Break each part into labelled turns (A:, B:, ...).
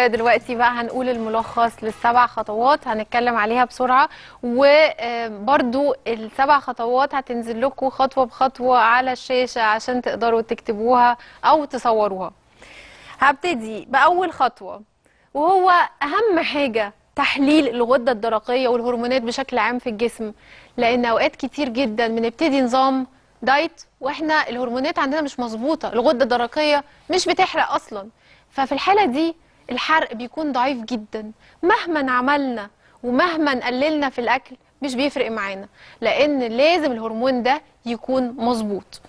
A: دلوقتي بقى هنقول الملخص للسبع خطوات هنتكلم عليها بسرعة وبرضو آه، السبع خطوات هتنزل لكم خطوة بخطوة على الشاشة عشان تقدروا تكتبوها أو تصوروها هبتدي بأول خطوة وهو أهم حاجة تحليل الغدة الدرقية والهرمونات بشكل عام في الجسم لأن أوقات كتير جدا بنبتدي نظام دايت واحنا الهرمونات عندنا مش مظبوطة الغدة الدرقية مش بتحرق أصلا ففي الحالة دي الحرق بيكون ضعيف جدا مهما عملنا ومهما قللنا في الاكل مش بيفرق معانا لان لازم الهرمون ده يكون مظبوط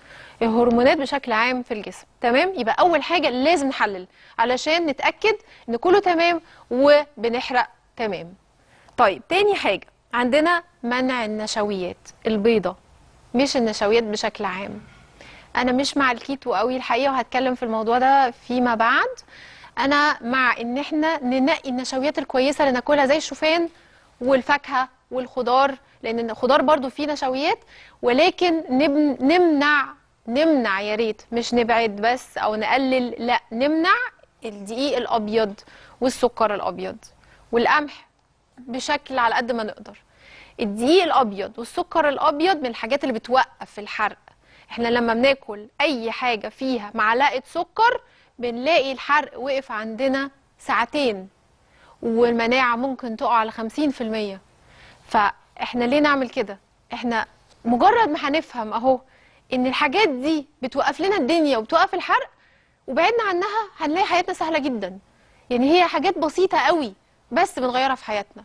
A: الهرمونات بشكل عام في الجسم تمام يبقى اول حاجه لازم نحلل علشان نتاكد ان كله تمام وبنحرق تمام طيب تاني حاجه عندنا منع النشويات البيضه مش النشويات بشكل عام انا مش مع الكيتو قوي الحقيقه وهتكلم في الموضوع ده فيما بعد انا مع ان احنا ننقي النشويات الكويسه اللي ناكلها زي الشوفان والفاكهه والخضار لان الخضار برضو فيه نشويات ولكن نمنع نمنع يا ريت مش نبعد بس او نقلل لا نمنع الدقيق الابيض والسكر الابيض والقمح بشكل على قد ما نقدر الدقيق الابيض والسكر الابيض من الحاجات اللي بتوقف الحرق احنا لما بناكل اي حاجه فيها معلقه سكر بنلاقي الحرق وقف عندنا ساعتين والمناعة ممكن تقع على 50% فاحنا ليه نعمل كده؟ احنا مجرد ما هنفهم اهو ان الحاجات دي بتوقف لنا الدنيا وبتوقف الحرق وبعدنا عنها هنلاقي حياتنا سهلة جدا يعني هي حاجات بسيطة قوي بس بنغيرها في حياتنا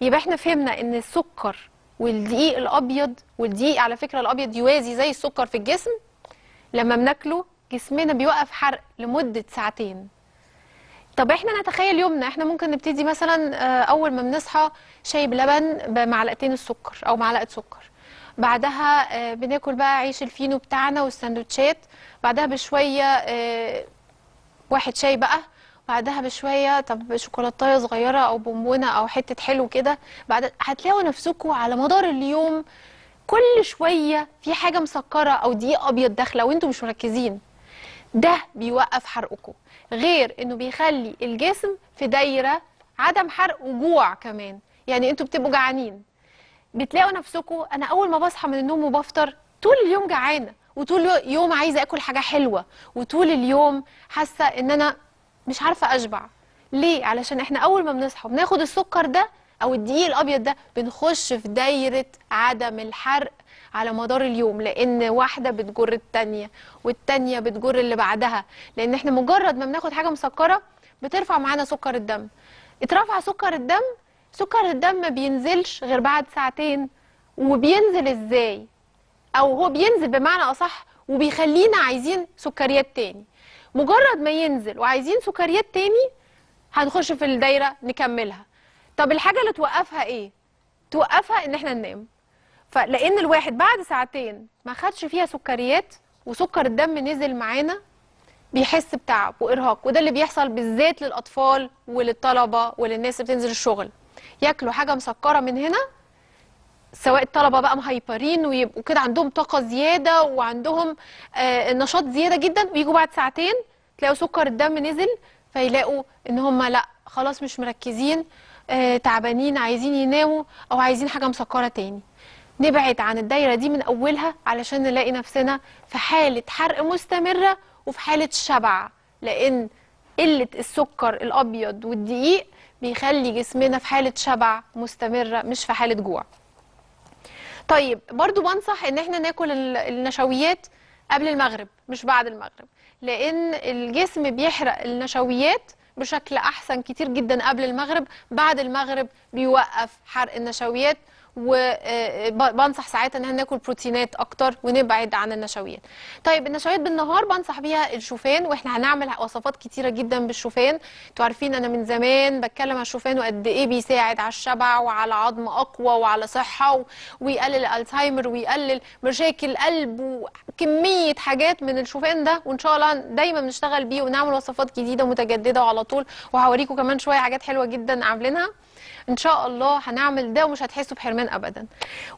A: يبقى احنا فهمنا ان السكر والدقيق الابيض والدقيق على فكرة الابيض يوازي زي السكر في الجسم لما بناكله جسمنا بيوقف حرق لمده ساعتين طب احنا نتخيل يومنا احنا ممكن نبتدي مثلا آه، اول ما بنصحى شاي بلبن بمعلقتين السكر او معلقه سكر بعدها آه، بناكل بقى عيش الفينو بتاعنا والسندوتشات بعدها بشويه آه، واحد شاي بقى بعدها بشويه طب شوكولاتايه صغيره او بونبونه او حته حلو كده بعد هتلاقوا نفسكم على مدار اليوم كل شويه في حاجه مسكره او دقيق ابيض داخله وانتم مش مركزين ده بيوقف حرقكم غير انه بيخلي الجسم في دايره عدم حرق وجوع كمان يعني انتوا بتبقوا جعانين بتلاقوا نفسكم انا اول ما بصحى من النوم وبفطر طول اليوم جعانه وطول اليوم عايزه اكل حاجه حلوه وطول اليوم حاسه ان انا مش عارفه اشبع ليه علشان احنا اول ما بنصحى بناخد السكر ده او الدقيق الابيض ده بنخش في دايره عدم الحرق على مدار اليوم لان واحده بتجر الثانيه والثانيه بتجر اللي بعدها لان احنا مجرد ما بناخد حاجه مسكره بترفع معانا سكر الدم اترفع سكر الدم سكر الدم ما بينزلش غير بعد ساعتين وبينزل ازاي او هو بينزل بمعنى اصح وبيخلينا عايزين سكريات تاني مجرد ما ينزل وعايزين سكريات تاني هنخش في الدايره نكملها طب الحاجه اللي توقفها ايه توقفها ان احنا ننام فلان الواحد بعد ساعتين ما خدش فيها سكريات وسكر الدم نزل معانا بيحس بتعب وارهاق وده اللي بيحصل بالذات للاطفال وللطلبه وللناس اللي بتنزل الشغل ياكلوا حاجه مسكره من هنا سواء الطلبه بقى مهيبرين ويبقوا كده عندهم طاقه زياده وعندهم آه نشاط زياده جدا ويجوا بعد ساعتين تلاقوا سكر الدم نزل فيلاقوا ان هم لا خلاص مش مركزين آه تعبانين عايزين يناموا او عايزين حاجه مسكره تاني نبعد عن الدايره دي من اولها علشان نلاقي نفسنا في حاله حرق مستمره وفي حاله شبع لان قله السكر الابيض والدقيق بيخلي جسمنا في حاله شبع مستمره مش في حاله جوع طيب برضو بنصح ان احنا ناكل النشويات قبل المغرب مش بعد المغرب لان الجسم بيحرق النشويات بشكل احسن كتير جدا قبل المغرب بعد المغرب بيوقف حرق النشويات وبنصح آه، آه، ساعات ان احنا ناكل بروتينات اكتر ونبعد عن النشويات طيب النشويات بالنهار بنصح بيها الشوفان واحنا هنعمل وصفات كتيره جدا بالشوفان انتوا عارفين انا من زمان بتكلم على الشوفان وقد ايه بيساعد على الشبع وعلى عظم اقوى وعلى صحه ويقلل الزهايمر ويقلل مشاكل قلب وكميه حاجات من الشوفان ده وان شاء الله دايما بنشتغل بيه ونعمل وصفات جديده متجدده وعلى طول وهوريكم كمان شويه حاجات حلوه جدا عاملينها ان شاء الله هنعمل ده ومش هتحسوا بحرمان كمان ابدا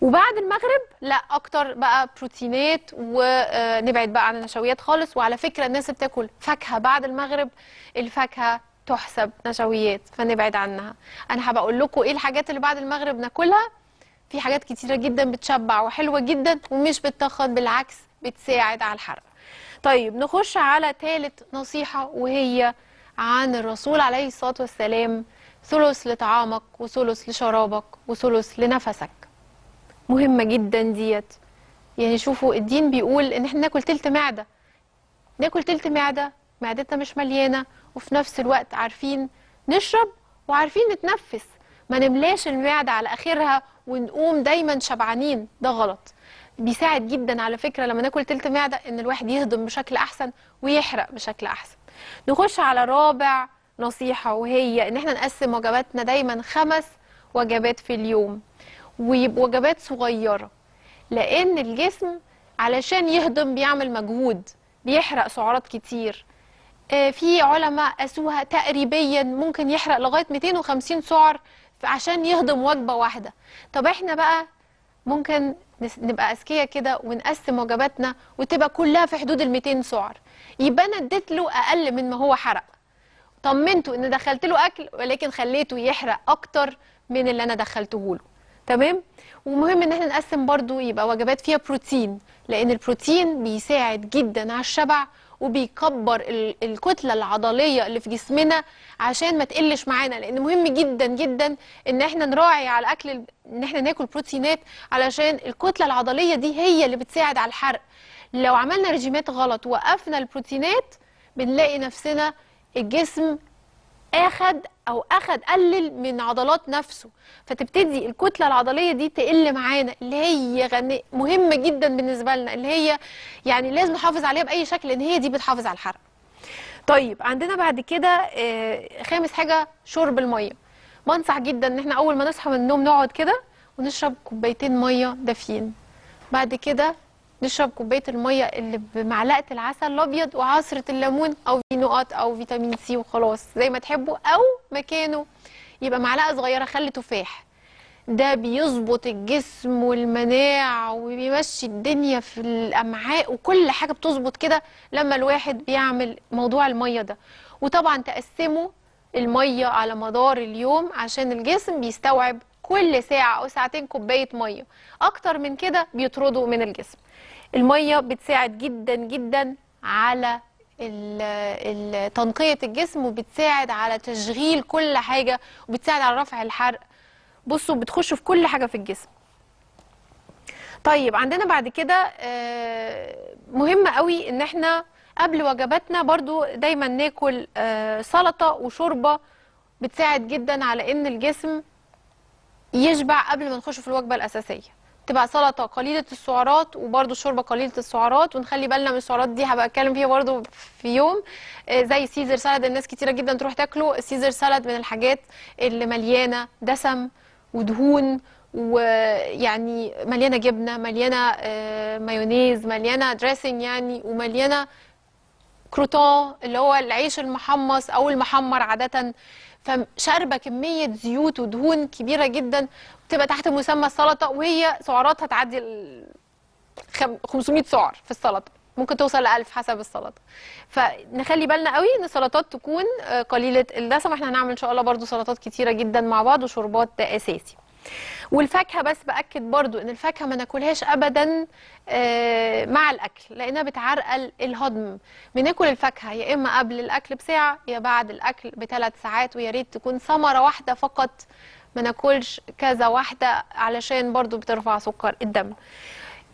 A: وبعد المغرب لا اكتر بقى بروتينات ونبعد بقى عن النشويات خالص وعلى فكره الناس اللي بتاكل فاكهه بعد المغرب الفاكهه تحسب نشويات فنبعد عنها انا هبقى اقول لكم ايه الحاجات اللي بعد المغرب ناكلها في حاجات كتيره جدا بتشبع وحلوه جدا ومش بتتخن بالعكس بتساعد على الحرق طيب نخش على ثالث نصيحه وهي عن الرسول عليه الصلاة والسلام ثلث لطعامك وثلث لشرابك وثلث لنفسك مهمة جدا ديت يعني شوفوا الدين بيقول ان احنا ناكل تلت معدة ناكل تلت معدة معدتنا مش مليانة وفي نفس الوقت عارفين نشرب وعارفين نتنفس ما نملاش المعدة على آخرها ونقوم دايما شبعانين ده غلط بيساعد جدا على فكرة لما ناكل تلت معدة ان الواحد يهضم بشكل احسن ويحرق بشكل احسن نخش على رابع نصيحة وهي إن إحنا نقسم وجباتنا دايما خمس وجبات في اليوم ويبقوا وجبات صغيرة لأن الجسم علشان يهضم بيعمل مجهود بيحرق سعرات كتير آه، في علماء قاسوها تقريبيا ممكن يحرق لغايه 250 سعر عشان يهضم وجبه واحده طب احنا بقى ممكن نبقى اذكياء كده ونقسم وجباتنا وتبقى كلها في حدود ال 200 سعر يبقى انا اديت له اقل من ما هو حرق طمنته ان دخلت له اكل ولكن خليته يحرق اكتر من اللي انا دخلته له تمام ومهم ان احنا نقسم برضو يبقى وجبات فيها بروتين لان البروتين بيساعد جدا على الشبع وبيكبر الكتله العضليه اللي في جسمنا عشان ما تقلش معانا لان مهم جدا جدا ان احنا نراعي على الاكل ان احنا ناكل بروتينات علشان الكتله العضليه دي هي اللي بتساعد على الحرق لو عملنا رجيمات غلط وقفنا البروتينات بنلاقي نفسنا الجسم اخد او اخد قلل من عضلات نفسه فتبتدي الكتله العضليه دي تقل معانا اللي هي غني مهمه جدا بالنسبه لنا اللي هي يعني لازم نحافظ عليها باي شكل لان هي دي بتحافظ على الحرق طيب عندنا بعد كده آه، خامس حاجه شرب الميه بنصح جدا ان احنا اول ما نصحى من النوم نقعد كده ونشرب كوبايتين ميه دافيين بعد كده نشرب كوبايه الميه اللي بمعلقه العسل الابيض وعصره الليمون او نقاط او فيتامين سي وخلاص زي ما تحبوا او مكانه يبقى معلقه صغيره خل تفاح ده بيظبط الجسم والمناع وبيمشي الدنيا في الامعاء وكل حاجه بتظبط كده لما الواحد بيعمل موضوع الميه ده وطبعا تقسمه الميه على مدار اليوم عشان الجسم بيستوعب كل ساعة أو ساعتين كوباية مية أكتر من كده بيطردوا من الجسم المية بتساعد جدا جدا على تنقية الجسم وبتساعد على تشغيل كل حاجة وبتساعد على رفع الحرق بصوا بتخش في كل حاجة في الجسم طيب عندنا بعد كده آه، مهم قوي ان احنا قبل وجباتنا برضو دايما ناكل آه، سلطة وشوربة بتساعد جدا على ان الجسم يشبع قبل ما نخش في الوجبه الاساسيه تبقى سلطه قليله السعرات وبرده شوربه قليله السعرات ونخلي بالنا من السعرات دي هبقى اتكلم فيها برده في يوم آه، زي سيزر سالاد الناس كتيره جدا تروح تاكله السيزر سالاد من الحاجات اللي مليانه دسم ودهون ويعني مليانه جبنه مليانه آه، مايونيز مليانه دريسنج يعني ومليانه كروتون اللي هو العيش المحمص او المحمر عاده فشاربه كميه زيوت ودهون كبيره جدا بتبقى تحت مسمى السلطه وهي سعراتها تعدي 500 سعر في السلطه ممكن توصل ل 1000 حسب السلطه فنخلي بالنا قوي ان السلطات تكون آه، قليله الدسم احنا هنعمل ان شاء الله برضو سلطات كتيره جدا مع بعض وشربات اساسي والفاكهه بس باكد برضو ان الفاكهه ما ناكلهاش ابدا آه، مع الاكل لانها بتعرقل الهضم بناكل الفاكهه يا اما قبل الاكل بساعه يا بعد الاكل بثلاث ساعات ويا ريت تكون ثمره واحده فقط ما ناكلش كذا واحده علشان برضو بترفع سكر الدم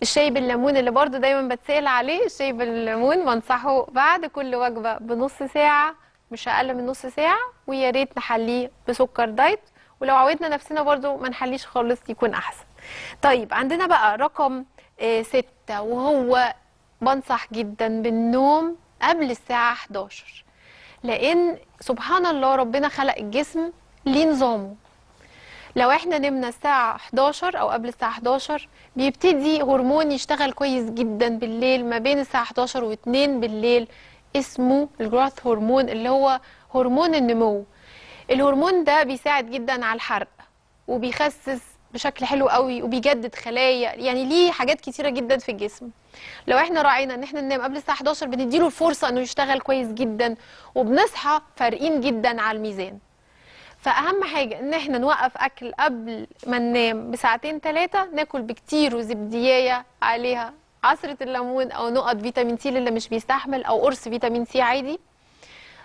A: الشاي بالليمون اللي برضو دايما بتسأل عليه الشاي بالليمون بنصحه بعد كل وجبه بنص ساعه مش اقل من نص ساعه ويا ريت نحليه بسكر دايت ولو عودنا نفسنا برضو ما نحليش خالص يكون احسن طيب عندنا بقى رقم آه، ستة وهو بنصح جدا بالنوم قبل الساعة 11 لأن سبحان الله ربنا خلق الجسم ليه نظامه لو احنا نمنا الساعة 11 أو قبل الساعة 11 بيبتدي هرمون يشتغل كويس جدا بالليل ما بين الساعة 11 و2 بالليل اسمه الجروث هرمون اللي هو هرمون النمو الهرمون ده بيساعد جدا على الحرق وبيخسس بشكل حلو قوي وبيجدد خلايا يعني ليه حاجات كتيره جدا في الجسم لو احنا راعينا ان احنا ننام قبل الساعه 11 بنديله الفرصه انه يشتغل كويس جدا وبنصحى فارقين جدا على الميزان فاهم حاجه ان احنا نوقف اكل قبل ما ننام بساعتين ثلاثه ناكل بكتير وزبديايه عليها عصره الليمون او نقط فيتامين سي للي مش بيستحمل او قرص فيتامين سي عادي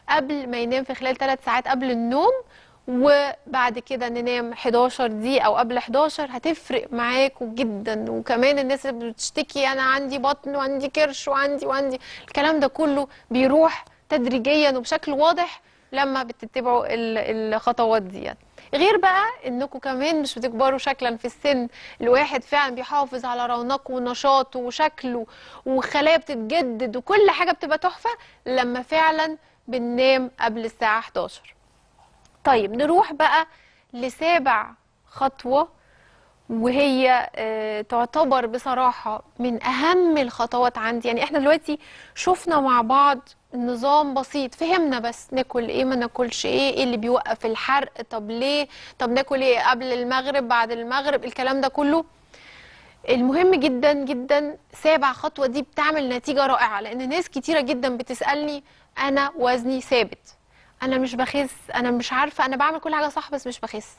A: قبل ما ينام في خلال 3 ساعات قبل النوم وبعد كده ننام 11 دقيقة أو قبل 11 هتفرق معاكوا جدا وكمان الناس اللي بتشتكي أنا عندي بطن وعندي كرش وعندي وعندي الكلام ده كله بيروح تدريجيا وبشكل واضح لما بتتبعوا الخطوات ديت غير بقى انكم كمان مش بتكبروا شكلا في السن الواحد فعلا بيحافظ على رونقه ونشاطه وشكله وخلايا بتتجدد وكل حاجه بتبقى تحفه لما فعلا بننام قبل الساعة 11 طيب نروح بقى لسابع خطوة وهي آه، تعتبر بصراحة من أهم الخطوات عندي يعني إحنا دلوقتي شفنا مع بعض نظام بسيط فهمنا بس ناكل ايه ما ناكلش ايه ايه اللي بيوقف الحرق طب ليه طب ناكل ايه قبل المغرب بعد المغرب الكلام ده كله المهم جدا جدا سابع خطوه دي بتعمل نتيجه رائعه لان ناس كتيره جدا بتسالني انا وزني ثابت انا مش بخس انا مش عارفه انا بعمل كل حاجه صح بس مش بخس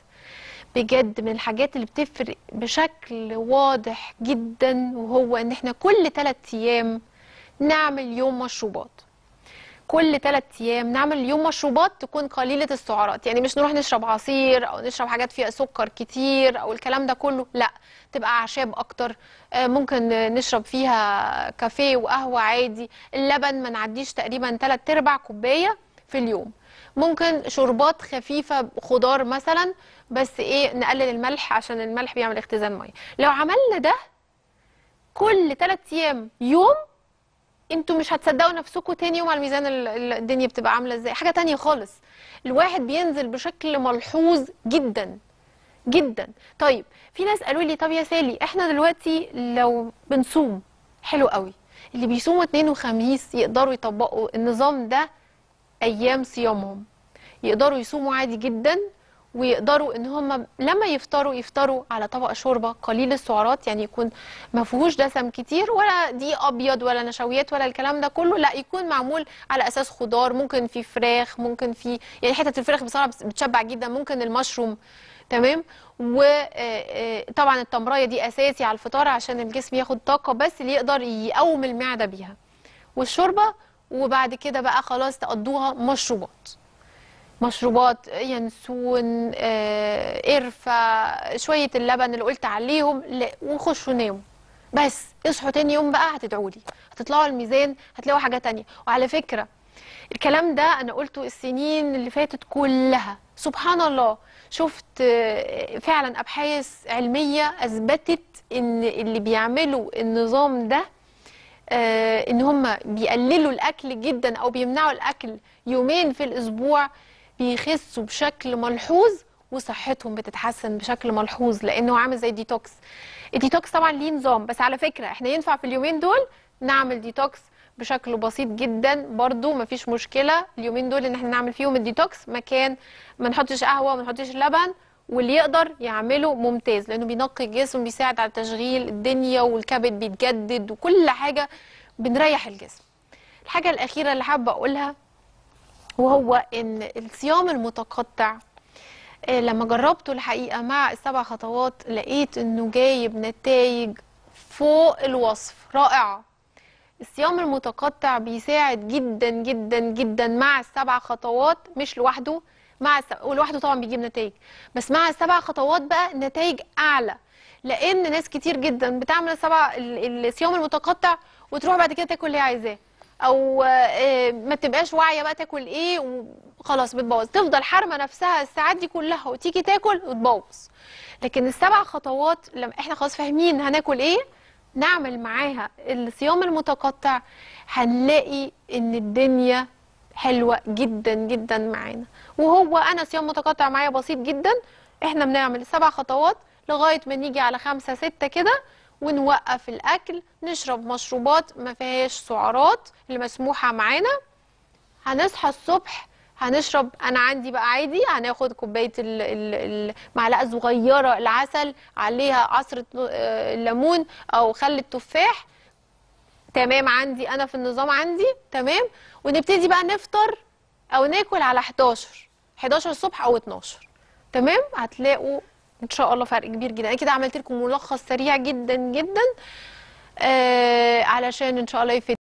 A: بجد من الحاجات اللي بتفرق بشكل واضح جدا وهو ان احنا كل ثلاث ايام نعمل يوم مشروبات كل ثلاث ايام نعمل يوم مشروبات تكون قليله السعرات يعني مش نروح نشرب عصير او نشرب حاجات فيها سكر كتير او الكلام ده كله لا تبقى اعشاب اكتر آه، ممكن نشرب فيها كافيه وقهوه عادي اللبن ما نعديش تقريبا ثلاث ارباع كوبايه في اليوم ممكن شربات خفيفه خضار مثلا بس ايه نقلل الملح عشان الملح بيعمل اختزان ميه لو عملنا ده كل ثلاث ايام يوم انتوا مش هتصدقوا نفسكم تاني يوم على الميزان الدنيا بتبقى عامله ازاي حاجه تانية خالص الواحد بينزل بشكل ملحوظ جدا جدا طيب في ناس قالوا لي طب يا سالي احنا دلوقتي لو بنصوم حلو قوي اللي بيصوموا اثنين وخميس يقدروا يطبقوا النظام ده ايام صيامهم يقدروا يصوموا عادي جدا ويقدروا ان هم لما يفطروا يفطروا على طبق شوربه قليل السعرات يعني يكون ما فيهوش دسم كتير ولا دي ابيض ولا نشويات ولا الكلام ده كله لا يكون معمول على اساس خضار ممكن في فراخ ممكن في يعني حته الفراخ بصراحه بتشبع جدا ممكن المشروم تمام وطبعا آه، آه، التمرايه دي اساسي على الفطار عشان الجسم ياخد طاقه بس اللي يقدر يقوم المعده بيها والشوربه وبعد كده بقى خلاص تقضوها مشروبات مشروبات ينسون يعني آه، قرفه شويه اللبن اللي قلت عليهم وخشوا ناموا بس اصحوا تاني يوم بقى هتدعوا لي هتطلعوا الميزان هتلاقوا حاجه تانية وعلى فكره الكلام ده انا قلته السنين اللي فاتت كلها سبحان الله شفت آه، فعلا ابحاث علميه اثبتت ان اللي بيعملوا النظام ده آه، ان هم بيقللوا الاكل جدا او بيمنعوا الاكل يومين في الاسبوع بيخسوا بشكل ملحوظ وصحتهم بتتحسن بشكل ملحوظ لانه عامل زي الديتوكس الديتوكس طبعا ليه نظام بس على فكره احنا ينفع في اليومين دول نعمل ديتوكس بشكل بسيط جدا برضو مفيش مشكله اليومين دول ان احنا نعمل فيهم الديتوكس مكان ما نحطش قهوه ما نحطش لبن واللي يقدر يعمله ممتاز لانه بينقي الجسم بيساعد على تشغيل الدنيا والكبد بيتجدد وكل حاجه بنريح الجسم الحاجه الاخيره اللي حابه اقولها وهو ان الصيام المتقطع آه، لما جربته الحقيقه مع السبع خطوات لقيت انه جايب نتائج فوق الوصف رائعه الصيام المتقطع بيساعد جدا جدا جدا مع السبع خطوات مش لوحده مع السبع ولوحده طبعا بيجيب نتائج بس مع السبع خطوات بقى نتائج اعلى لان ناس كتير جدا بتعمل السبع الصيام المتقطع وتروح بعد كده تاكل اللي هي عايزاه او آه، ما تبقاش واعيه بقى تاكل ايه وخلاص بتبوظ تفضل حارمه نفسها الساعات دي كلها وتيجي تاكل وتبوظ لكن السبع خطوات لما احنا خلاص فاهمين هناكل ايه نعمل معاها الصيام المتقطع هنلاقي ان الدنيا حلوه جدا جدا معانا وهو انا صيام متقطع معايا بسيط جدا احنا بنعمل سبع خطوات لغايه ما نيجي على خمسه سته كده ونوقف الاكل نشرب مشروبات ما فيهاش سعرات اللي مسموحه معانا هنصحى الصبح هنشرب انا عندي بقى عادي هناخد كوبايه المعلقه صغيره العسل عليها عصره الليمون آه، او خل التفاح تمام عندي انا في النظام عندي تمام ونبتدي بقى نفطر او ناكل على 11 11 الصبح او 12 تمام هتلاقوا ان شاء الله فرق كبير جدا انا كده عملت لكم ملخص سريع جدا جدا آه علشان ان شاء الله يفيد